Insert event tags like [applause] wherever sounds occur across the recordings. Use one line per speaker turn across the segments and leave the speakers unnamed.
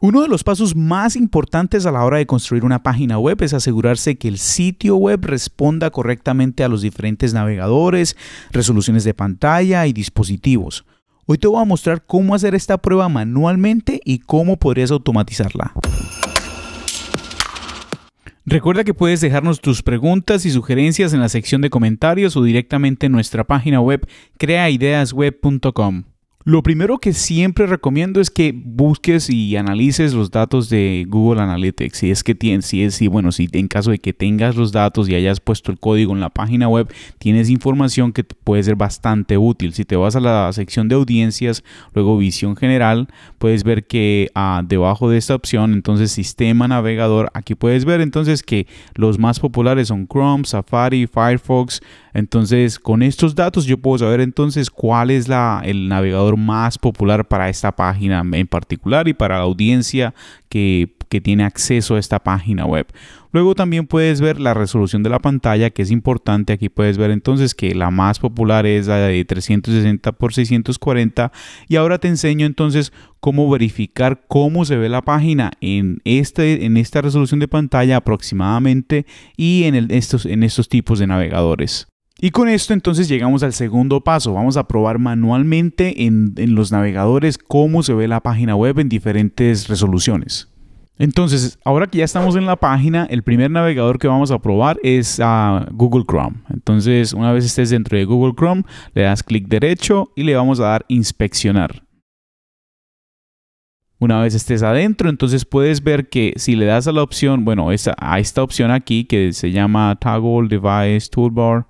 Uno de los pasos más importantes a la hora de construir una página web es asegurarse que el sitio web responda correctamente a los diferentes navegadores, resoluciones de pantalla y dispositivos. Hoy te voy a mostrar cómo hacer esta prueba manualmente y cómo podrías automatizarla. Recuerda que puedes dejarnos tus preguntas y sugerencias en la sección de comentarios o directamente en nuestra página web creaideasweb.com. Lo primero que siempre recomiendo es que busques y analices los datos de Google Analytics. Si es que tienes, si es, si, bueno, si en caso de que tengas los datos y hayas puesto el código en la página web, tienes información que puede ser bastante útil. Si te vas a la sección de audiencias, luego visión general, puedes ver que ah, debajo de esta opción, entonces sistema navegador, aquí puedes ver entonces que los más populares son Chrome, Safari, Firefox. Entonces, con estos datos yo puedo saber entonces cuál es la, el navegador más popular para esta página en particular y para la audiencia que, tiene acceso a esta página web. Luego también puedes ver la resolución de la pantalla, que es importante. Aquí puedes ver entonces que la más popular es la de 360 x 640. Y ahora te enseño entonces cómo verificar cómo se ve la página en, este, en esta resolución de pantalla aproximadamente y en, estos, en estos tipos de navegadores. Y con esto entonces llegamos al segundo paso. Vamos a probar manualmente en, los navegadores cómo se ve la página web en diferentes resoluciones. Entonces, ahora que ya estamos en la página, el primer navegador que vamos a probar es ah, Google Chrome. Entonces, una vez estés dentro de Google Chrome, le das clic derecho y le vamos a dar inspeccionar. Una vez estés adentro, entonces puedes ver que si le das a la opción, bueno, a esta opción aquí que se llama Toggle Device Toolbar,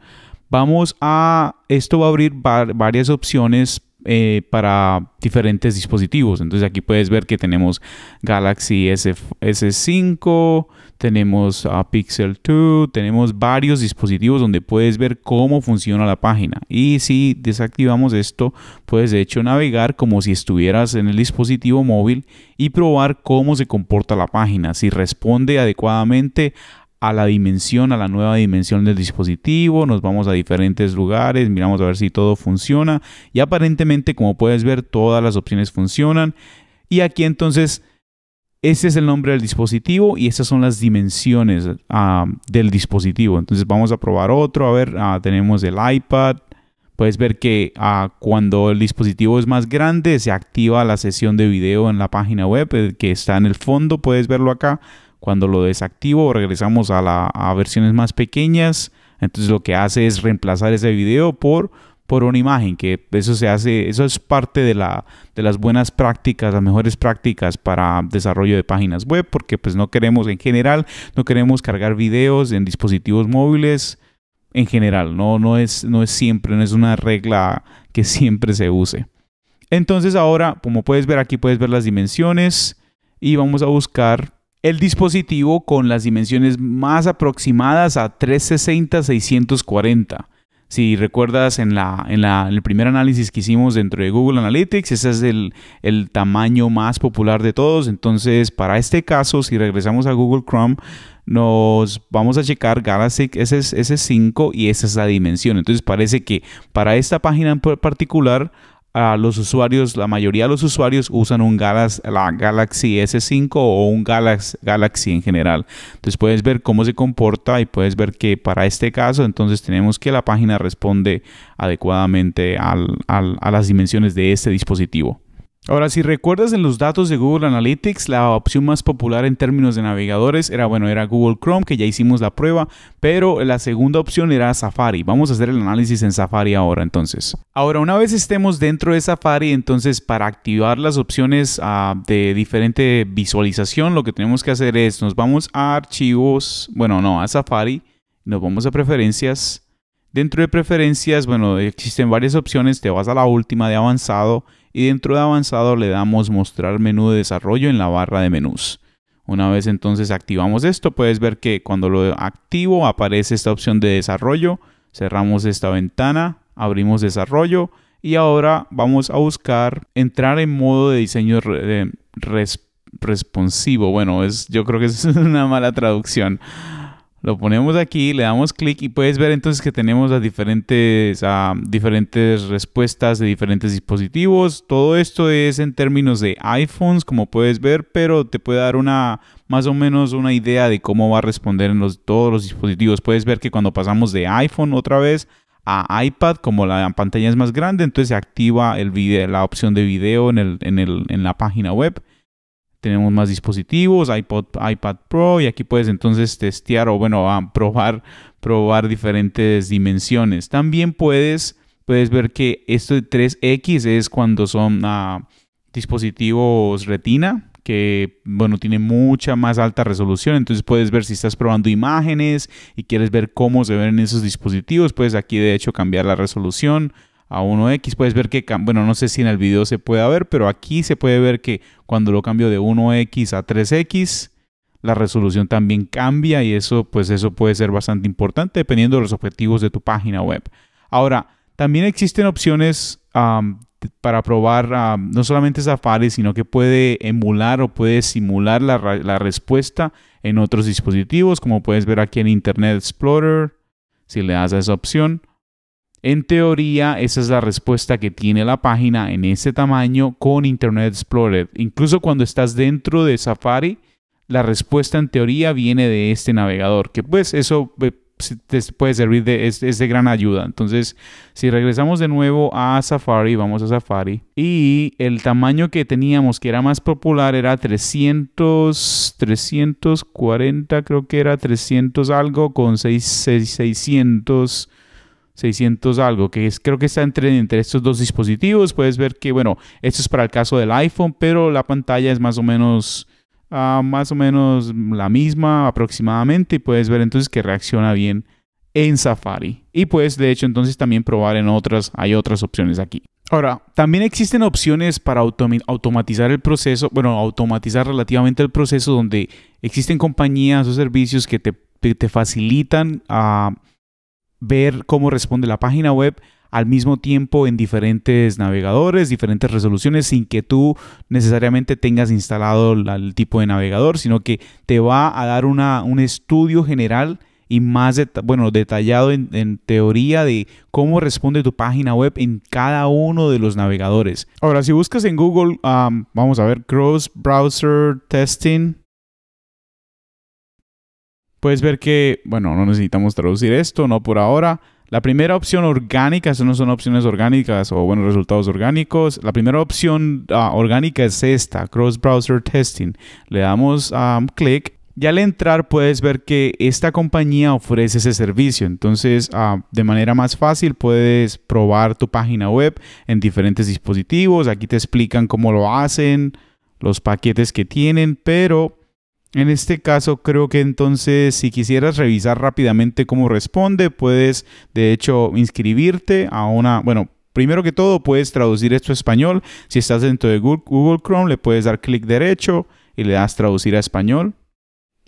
Vamos a, esto va a abrir varias opciones eh, para diferentes dispositivos. Entonces aquí puedes ver que tenemos Galaxy S 5 tenemos ah, Pixel 2, tenemos varios dispositivos donde puedes ver cómo funciona la página. Y si desactivamos esto, puedes de hecho navegar como si estuvieras en el dispositivo móvil y probar cómo se comporta la página, si responde adecuadamente a la dimensión, a la nueva dimensión del dispositivo, nos vamos a diferentes lugares, miramos a ver si todo funciona y aparentemente como puedes ver todas las opciones funcionan y aquí entonces ese es el nombre del dispositivo y estas son las dimensiones ah, del dispositivo. Entonces vamos a probar otro, a ver, ah, tenemos el iPad, puedes ver que ah, cuando el dispositivo es más grande se activa la sesión de video en la página web eh, que está en el fondo, puedes verlo acá. Cuando lo desactivo, regresamos a, la, versiones más pequeñas. Entonces lo que hace es reemplazar ese video por, por una imagen, que eso se hace, eso es parte de, la, de las buenas prácticas, las mejores prácticas para desarrollo de páginas web, porque pues no queremos en general, no queremos cargar videos en dispositivos móviles en general, no, no, es, no es siempre, no es una regla que siempre se use. Entonces ahora, como puedes ver aquí, puedes ver las dimensiones y vamos a buscar el dispositivo con las dimensiones más aproximadas a 360-640. Si recuerdas en, la, en, el primer análisis que hicimos dentro de Google Analytics, ese es el, el, tamaño más popular de todos. Entonces, para este caso, si regresamos a Google Chrome, nos vamos a checar Galaxy S5 y esa es la dimensión. Entonces, parece que para esta página en particular los usuarios, la mayoría de los usuarios usan un Galaxy, la Galaxy S5 o un Galaxy, Galaxy en general. Entonces puedes ver cómo se comporta y puedes ver que para este caso entonces tenemos que la página responde adecuadamente a las dimensiones de este dispositivo. Ahora, si recuerdas en los datos de Google Analytics, la opción más popular en términos de navegadores era, bueno, era Google Chrome, que ya hicimos la prueba, pero la segunda opción era Safari. Vamos a hacer el análisis en Safari ahora entonces. Ahora, una vez estemos dentro de Safari, entonces para activar las opciones ah, de diferente visualización, lo que tenemos que hacer es, nos vamos a archivos, bueno, no, a Safari, nos vamos a preferencias. Dentro de preferencias, bueno, existen varias opciones, te vas a la última de avanzado y dentro de avanzado le damos mostrar menú de desarrollo en la barra de menús. Una vez entonces activamos esto, puedes ver que cuando lo activo aparece esta opción de desarrollo, cerramos esta ventana, abrimos desarrollo y ahora vamos a buscar entrar en modo de diseño eh, responsivo. Bueno, es, yo creo que es [laughs] una mala traducción. Lo ponemos aquí, le damos clic y puedes ver entonces que tenemos las diferentes, ah, diferentes respuestas de diferentes dispositivos. Todo esto es en términos de iPhones, como puedes ver, pero te puede dar una más o menos una idea de cómo va a responder en los, todos los dispositivos. Puedes ver que cuando pasamos de iPhone otra vez a iPad, como la pantalla es más grande, entonces se activa el video, la opción de video en, el, en, el, en la página web tenemos más dispositivos, iPod, iPad Pro, y aquí puedes entonces testear o bueno, probar, probar diferentes dimensiones. También puedes, puedes ver que esto de 3X es cuando son ah, dispositivos retina, que bueno, tiene mucha más alta resolución, entonces puedes ver si estás probando imágenes y quieres ver cómo se ven esos dispositivos, puedes aquí de hecho cambiar la resolución a 1X, puedes ver que, bueno, no sé si en el video se puede ver, pero aquí se puede ver que cuando lo cambio de 1X a 3X, la resolución también cambia y eso, pues eso puede ser bastante importante dependiendo de los objetivos de tu página web. Ahora, también existen opciones para probar no solamente Safari, sino que puede emular o puede simular la, la, respuesta en otros dispositivos, como puedes ver aquí en Internet Explorer, si le das a esa opción. En teoría, esa es la respuesta que tiene la página en ese tamaño con Internet Explorer. Incluso cuando estás dentro de Safari, la respuesta en teoría viene de este navegador, que pues eso eh, te puede servir de, es, de gran ayuda. Entonces, si regresamos de nuevo a Safari, vamos a Safari, y el tamaño que teníamos que era más popular era 300, 340, creo que era 300 algo con 600 600 algo, que es, creo que está entre, entre estos dos dispositivos. Puedes ver que, bueno, esto es para el caso del iPhone, pero la pantalla es más o menos, ah, más o menos la misma aproximadamente. Y puedes ver entonces que reacciona bien en Safari. Y puedes, de hecho, entonces también probar en otras, hay otras opciones aquí. Ahora, también existen opciones para automatizar el proceso, bueno, automatizar relativamente el proceso donde existen compañías o servicios que te, facilitan a... Ah, ver cómo responde la página web al mismo tiempo en diferentes navegadores, diferentes resoluciones, sin que tú necesariamente tengas instalado el tipo de navegador, sino que te va a dar un estudio general y más bueno, detallado en, teoría de cómo responde tu página web en cada uno de los navegadores. Ahora, si buscas en Google, vamos a ver, Cross Browser Testing, Puedes ver que, bueno, no necesitamos traducir esto, no por ahora. La primera opción orgánica, eso no son opciones orgánicas o buenos resultados orgánicos. La primera opción ah, orgánica es esta, Cross Browser Testing. Le damos a clic y al entrar puedes ver que esta compañía ofrece ese servicio. Entonces, ah, de manera más fácil puedes probar tu página web en diferentes dispositivos. Aquí te explican cómo lo hacen, los paquetes que tienen, pero en este caso creo que entonces si quisieras revisar rápidamente cómo responde, puedes de hecho inscribirte a una, bueno, primero que todo puedes traducir esto a español. Si estás dentro de Google Chrome le puedes dar clic derecho y le das traducir a español.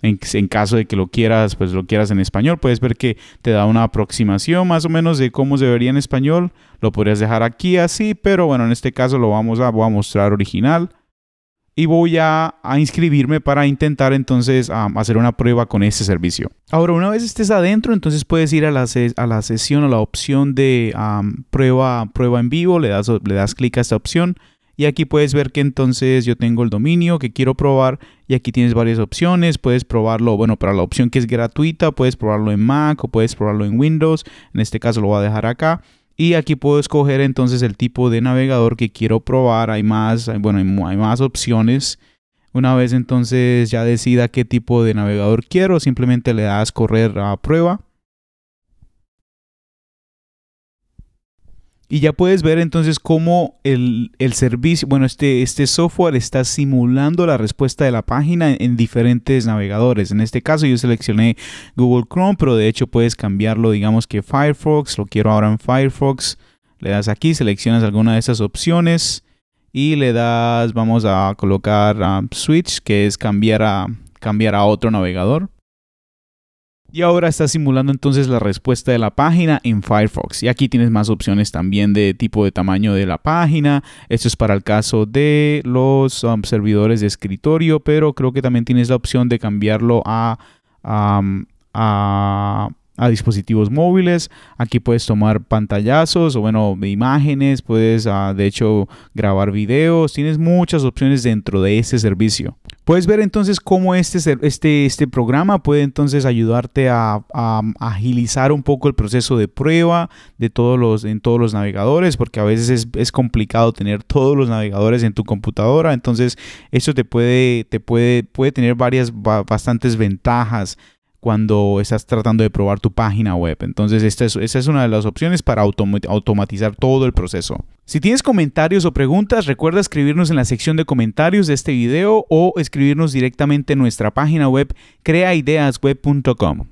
En, caso de que lo quieras, pues lo quieras en español, puedes ver que te da una aproximación más o menos de cómo se vería en español. Lo podrías dejar aquí así, pero bueno, en este caso lo vamos a, a mostrar original y voy a, a inscribirme para intentar entonces ah, hacer una prueba con este servicio. Ahora, una vez estés adentro, entonces puedes ir a la, a la sesión o la opción de prueba, prueba en vivo, le das, le das clic a esta opción y aquí puedes ver que entonces yo tengo el dominio que quiero probar y aquí tienes varias opciones. Puedes probarlo, bueno, para la opción que es gratuita, puedes probarlo en Mac o puedes probarlo en Windows. En este caso lo voy a dejar acá. Y aquí puedo escoger entonces el tipo de navegador que quiero probar. Hay más, bueno, hay más opciones. Una vez entonces ya decida qué tipo de navegador quiero, simplemente le das correr a prueba Y ya puedes ver entonces cómo el, servicio, bueno, este, este, software está simulando la respuesta de la página en, diferentes navegadores. En este caso yo seleccioné Google Chrome, pero de hecho puedes cambiarlo, digamos que Firefox, lo quiero ahora en Firefox. Le das aquí, seleccionas alguna de esas opciones y le das, vamos a colocar a um, Switch, que es cambiar a, cambiar a otro navegador. Y ahora está simulando entonces la respuesta de la página en Firefox. Y aquí tienes más opciones también de tipo de tamaño de la página. Esto es para el caso de los um, servidores de escritorio, pero creo que también tienes la opción de cambiarlo a um, a dispositivos móviles. Aquí puedes tomar pantallazos o bueno, imágenes, puedes ah, de hecho grabar videos, tienes muchas opciones dentro de este servicio. Puedes ver entonces cómo este, este, este programa puede entonces ayudarte a, agilizar un poco el proceso de prueba de todos los, en todos los navegadores, porque a veces es, complicado tener todos los navegadores en tu computadora, entonces esto te puede, te puede, puede tener varias, bastantes ventajas cuando estás tratando de probar tu página web. Entonces, esta es, una de las opciones para automatizar todo el proceso. Si tienes comentarios o preguntas, recuerda escribirnos en la sección de comentarios de este video o escribirnos directamente en nuestra página web creaideasweb.com.